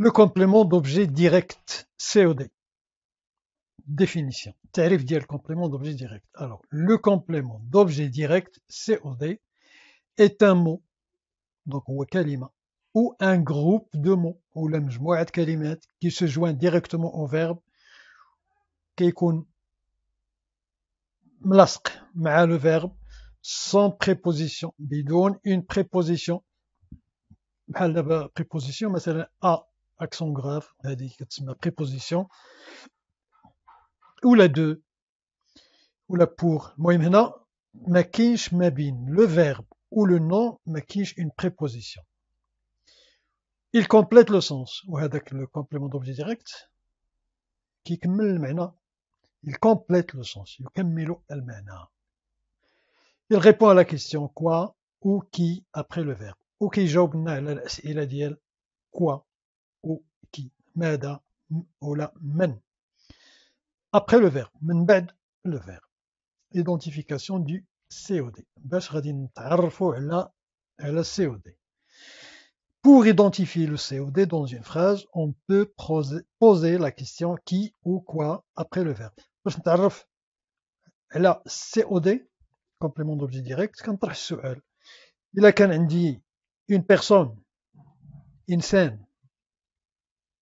Le complément d'objet direct, COD. Définition. Tarif le complément d'objet direct. Alors, le complément d'objet direct, COD, est un mot, donc on voit ou un groupe de mots, ou la de kalimat, qui se joint directement au verbe, qui mlask, مع le verbe sans préposition بدون une préposition بحال دابا préposition مثلا a Accent grave, ma préposition, ou la deux, ou la pour. Le verbe ou le nom quiche une préposition. Il complète le sens. Ou avec le complément d'objet direct. Qui Il complète le sens. Il répond à la question quoi ou qui après le verbe. Ou qui quoi qui, ماذا, ou la men. Après le verbe, من le verbe. Identification du COD. Pour identifier le COD dans une phrase, on peut poser la question qui ou quoi après le verbe. باش COD complément d'objet direct il a' quand une personne une personne, une scène.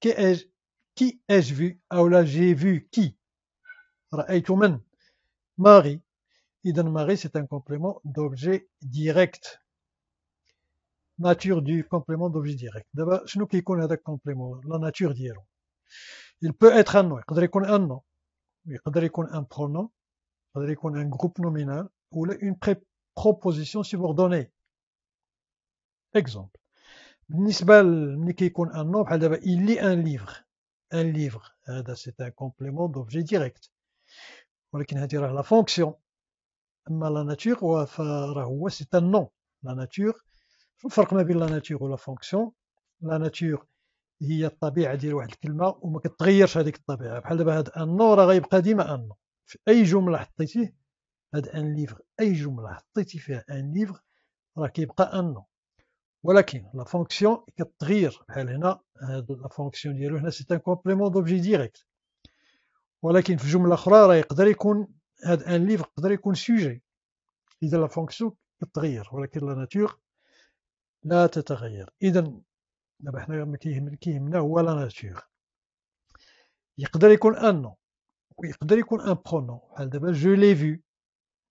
Qui ai-je vu Ah oh là, j'ai vu qui tout Marie. Idan Marie, c'est un complément d'objet direct. Nature du complément d'objet direct. D'abord, شنو pas le complément La nature ديالو. Il peut être un nom, peut être un nom, Il peut être un pronom, peut être un groupe nominal ou une proposition subordonnée. Exemple. بالنسبه ملي كيكون ان نو بحال دابا لي ان ليفغ ان ليفغ هذا سي ان كومبليمون دوبجي ديريكت ولكن هذه راه لا فونكسيون اما لا ناتور فراه هو سي ان نو لا ناتور الفرق ما بين لا ناتور ولا فونكسيون لا ناتور هي الطبيعه ديال واحد الكلمه وما كتغيرش هذيك الطبيعه بحال دابا هذا نو راه غيبقى ديما نو في اي جمله حطيتيه هاد ان ليفغ اي جمله حطيتي فيها ان ليفغ راه كيبقى ان نو ولكن لا فونكسيون كتغير بحال هنا هاد لا فونكسيون ديالو هنا سي ان كومبليمون دوبجي ديريكت ولكن في جمله اخرى راه يقدر يكون هاد ان ليفر يقدر يكون سوجي اذا لا فونكسيون كتغير ولكن لا ناتور لا تتغير اذا دابا حنا ما كيهمنا هو لا ناتور يقدر يكون ان نو ويقدر يكون ان برونون بحال دابا جو لي في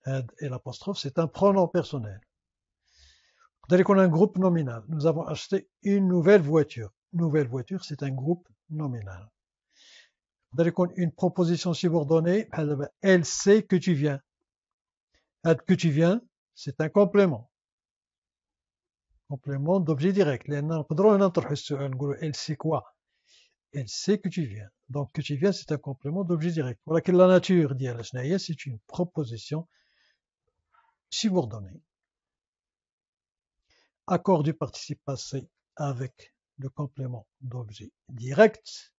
هاد الابوستروف سي ان برونون بيرسونيل Dès qu'on a un groupe nominal, nous avons acheté une nouvelle voiture. Nouvelle voiture, c'est un groupe nominal. Dès qu'on une proposition subordonnée, elle sait que tu viens. Que tu viens, c'est un complément. Complément d'objet direct. Elle sait quoi Elle sait que tu viens. Donc, que tu viens, c'est un complément d'objet direct. Voilà que la nature dit c'est une proposition subordonnée accord du participe passé avec le complément d'objet direct.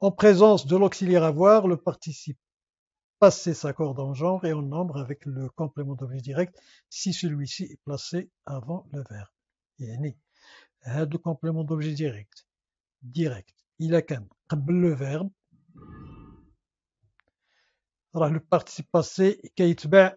En présence de l'auxiliaire avoir, le participe passé s'accorde en genre et en nombre avec le complément d'objet direct si celui-ci est placé avant le verbe. يعني هذا hein, complément d'objet direct direct il a qu'un bleu verbe le participe passé كيتبع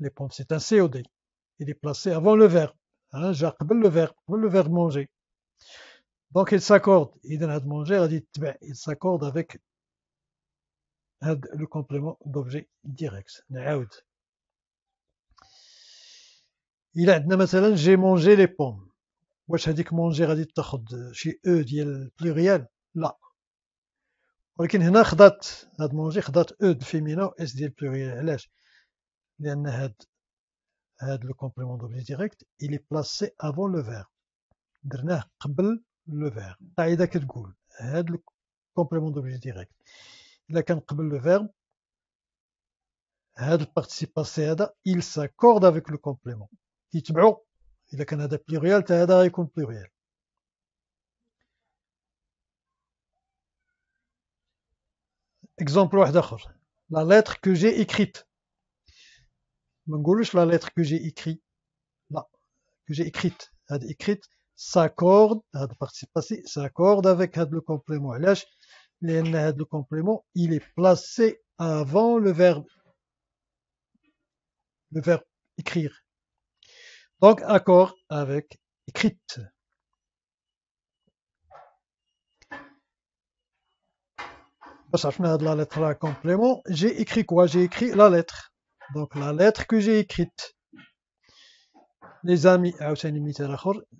les pommes. C'est un COD. Il est placé avant le verbe. Hein, j'accepte le verbe, le verbe manger. Donc il s'accorde. Il a à manger, a dit, il s'accorde avec le complément d'objet direct. N'aoud. Il a dit, j'ai mangé les pommes. Ou j'ai dit que manger, a dit, t'achod, chez eux, dit le pluriel, là. Mais il y a mangé manger, khdat eux, féminin, et dit le pluriel, il est le complément d'objet direct, Il est placé avant le verbe. Il est le verbe. Il est placé le verbe. Il le Il est le verbe. Il est placé le verbe. Il est placé le Il le complément. Il est placé le verbe. Il est le verbe. Il est placé avant le verbe. Il la lettre que j'ai écrite, là, que j'ai écrite, écrite, s'accorde, s'accorde avec le complément. Et le complément, il est placé avant le verbe, le verbe écrire. Donc, accord avec écrite. la lettre complément. J'ai écrit quoi J'ai écrit la lettre. Donc la lettre que j'ai écrite. Les amis, ah,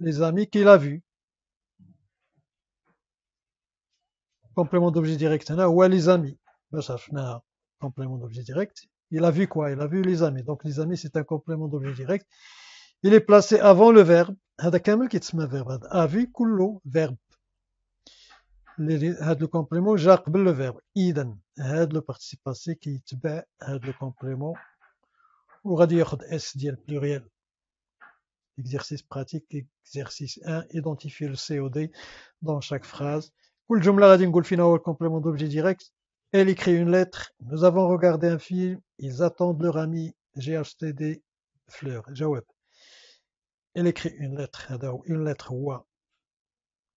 les amis qu'il a vu Complément d'objet direct, hein, les amis. Ben, complément d'objet direct. Il a vu quoi Il a vu les amis. Donc les amis, c'est un complément d'objet direct. Il est placé avant le verbe. هذا كامل كيتسمى verbe. A vu كله verbe. Had le complément, جا قبل le verbe. هذا كيتبع هذا le ou ياخذ اس ديال بلوريال Exercice براتيك Exercice 1 identifier le COD dans chaque phrase. شاك فراز كل جمله غادي نقول Elle écrit une lettre. Nous avons regardé un film. Ils attendent leur ami. J'ai acheté des fleurs. Jawab. Elle écrit une lettre. Une lettre wa.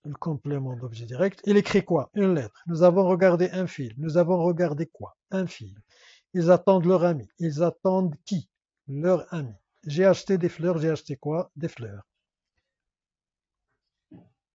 Le complément d'objet direct. Elle écrit quoi Une lettre. Nous avons regardé un film. Nous avons regardé quoi Un film. Ils attendent leur ami. Ils attendent qui leur ami. J'ai acheté des fleurs, j'ai acheté quoi? Des fleurs.